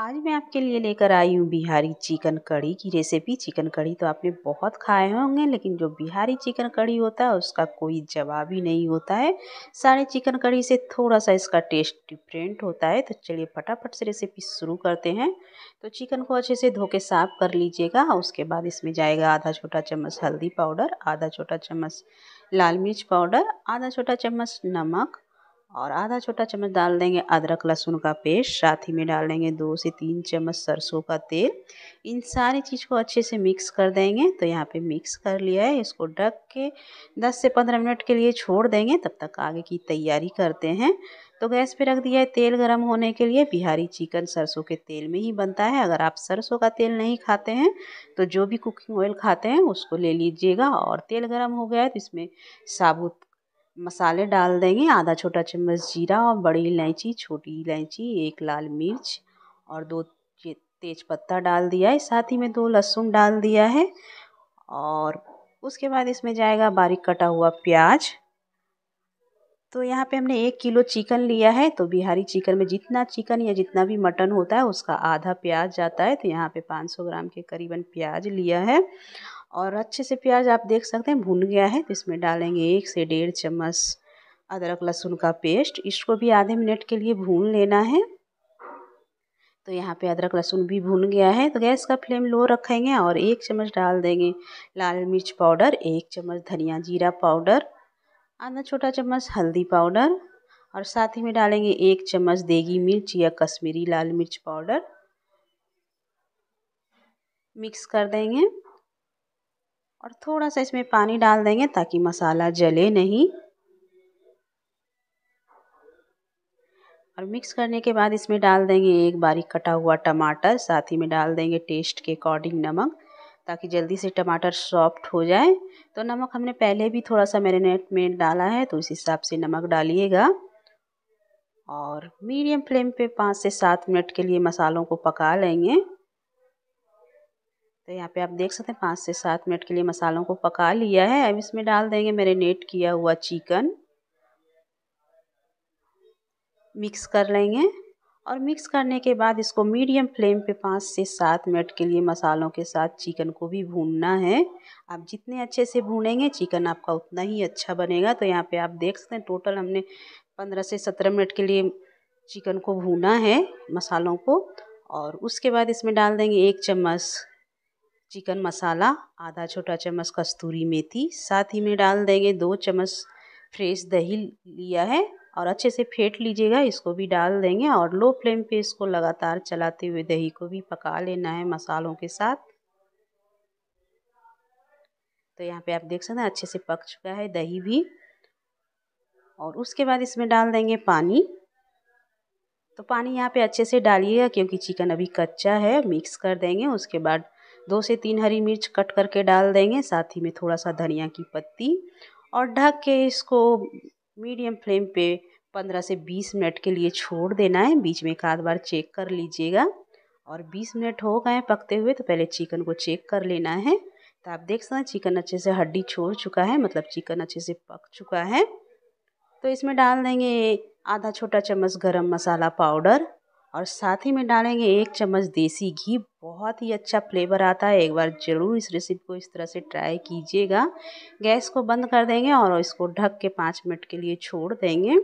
आज मैं आपके लिए लेकर आई हूँ बिहारी चिकन कड़ी की रेसिपी चिकन कड़ी तो आपने बहुत खाए होंगे लेकिन जो बिहारी चिकन कड़ी होता है उसका कोई जवाब ही नहीं होता है सारे चिकन कड़ी से थोड़ा सा इसका टेस्ट डिफरेंट होता है तो चलिए फटाफट से रेसिपी शुरू करते हैं तो चिकन को अच्छे से धो के साफ़ कर लीजिएगा उसके बाद इसमें जाएगा आधा छोटा चम्मच हल्दी पाउडर आधा छोटा चम्मच लाल मिर्च पाउडर आधा छोटा चम्मच नमक और आधा छोटा चम्मच डाल देंगे अदरक लहसुन का पेस्ट साथ ही में डाल देंगे दो से तीन चम्मच सरसों का तेल इन सारी चीज़ को अच्छे से मिक्स कर देंगे तो यहाँ पे मिक्स कर लिया है इसको ढक के 10 से 15 मिनट के लिए छोड़ देंगे तब तक आगे की तैयारी करते हैं तो गैस पे रख दिया है तेल गरम होने के लिए बिहारी चिकन सरसों के तेल में ही बनता है अगर आप सरसों का तेल नहीं खाते हैं तो जो भी कुकिंग ऑयल खाते हैं उसको ले लीजिएगा और तेल गरम हो गया है तो इसमें साबुत मसाले डाल देंगे आधा छोटा चम्मच जीरा और बड़ी इलायची छोटी इलायची एक लाल मिर्च और दो तेज पत्ता डाल दिया है साथ ही में दो लहसुन डाल दिया है और उसके बाद इसमें जाएगा बारीक कटा हुआ प्याज तो यहाँ पे हमने एक किलो चिकन लिया है तो बिहारी चिकन में जितना चिकन या जितना भी मटन होता है उसका आधा प्याज जाता है तो यहाँ पे 500 ग्राम के करीबन प्याज लिया है और अच्छे से प्याज आप देख सकते हैं भून गया है तो इसमें डालेंगे एक से डेढ़ चम्मच अदरक लहसुन का पेस्ट इसको भी आधे मिनट के लिए भून लेना है तो यहाँ पे अदरक लहसुन भी भून गया है तो गैस का फ्लेम लो रखेंगे और एक चम्मच डाल देंगे लाल मिर्च पाउडर एक चम्मच धनिया जीरा पाउडर आधा छोटा चम्मच हल्दी पाउडर और साथ ही में डालेंगे एक चम्मच देगी मिर्च या कश्मीरी लाल मिर्च पाउडर मिक्स कर देंगे और थोड़ा सा इसमें पानी डाल देंगे ताकि मसाला जले नहीं और मिक्स करने के बाद इसमें डाल देंगे एक बारीक कटा हुआ टमाटर साथ ही में डाल देंगे टेस्ट के अकॉर्डिंग नमक ताकि जल्दी से टमाटर सॉफ्ट हो जाए तो नमक हमने पहले भी थोड़ा सा मैरिनेट में डाला है तो उस हिसाब से नमक डालिएगा और मीडियम फ्लेम पे पाँच से सात मिनट के लिए मसालों को पका लेंगे तो यहाँ पे आप देख सकते हैं पाँच से सात मिनट के लिए मसालों को पका लिया है अब इसमें डाल देंगे मैरिनेट किया हुआ चिकन मिक्स कर लेंगे और मिक्स करने के बाद इसको मीडियम फ्लेम पे पाँच से सात मिनट के लिए मसालों के साथ चिकन को भी भूनना है आप जितने अच्छे से भूनेंगे चिकन आपका उतना ही अच्छा बनेगा तो यहाँ पे आप देख सकते हैं टोटल हमने पंद्रह से सत्रह मिनट के लिए चिकन को भूना है मसालों को और उसके बाद इसमें डाल देंगे एक चम्मच चिकन मसाला आधा छोटा चम्मच कस्तूरी मेथी साथ ही में डाल देंगे दो चम्मच फ्रेश दही लिया है और अच्छे से फेंट लीजिएगा इसको भी डाल देंगे और लो फ्लेम पे इसको लगातार चलाते हुए दही को भी पका लेना है मसालों के साथ तो यहाँ पे आप देख सकते हैं अच्छे से पक चुका है दही भी और उसके बाद इसमें डाल देंगे पानी तो पानी यहाँ पे अच्छे से डालिएगा क्योंकि चिकन अभी कच्चा है मिक्स कर देंगे उसके बाद दो से तीन हरी मिर्च कट करके डाल देंगे साथ ही में थोड़ा सा धनिया की पत्ती और ढक के इसको मीडियम फ्लेम पे पंद्रह से बीस मिनट के लिए छोड़ देना है बीच में एक आध बार चेक कर लीजिएगा और बीस मिनट हो गए पकते हुए तो पहले चिकन को चेक कर लेना है तो आप देख सकते हैं चिकन अच्छे से हड्डी छोड़ चुका है मतलब चिकन अच्छे से पक चुका है तो इसमें डाल देंगे आधा छोटा चम्मच गरम मसाला पाउडर और साथ ही में डालेंगे एक चम्मच देसी घी बहुत ही अच्छा फ्लेवर आता है एक बार ज़रूर इस रेसिपी को इस तरह से ट्राई कीजिएगा गैस को बंद कर देंगे और इसको ढक के पाँच मिनट के लिए छोड़ देंगे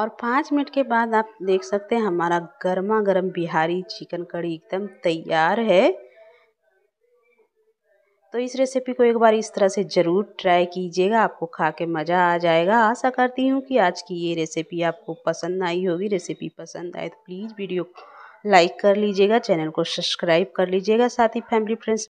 और पाँच मिनट के बाद आप देख सकते हैं हमारा गर्मा गर्म बिहारी चिकन कड़ी एकदम तैयार है तो इस रेसिपी को एक बार इस तरह से ज़रूर ट्राई कीजिएगा आपको खा के मज़ा आ जाएगा आशा करती हूँ कि आज की ये रेसिपी आपको पसंद आई होगी रेसिपी पसंद आए तो प्लीज़ वीडियो लाइक कर लीजिएगा चैनल को सब्सक्राइब कर लीजिएगा साथ ही फैमिली फ्रेंड्स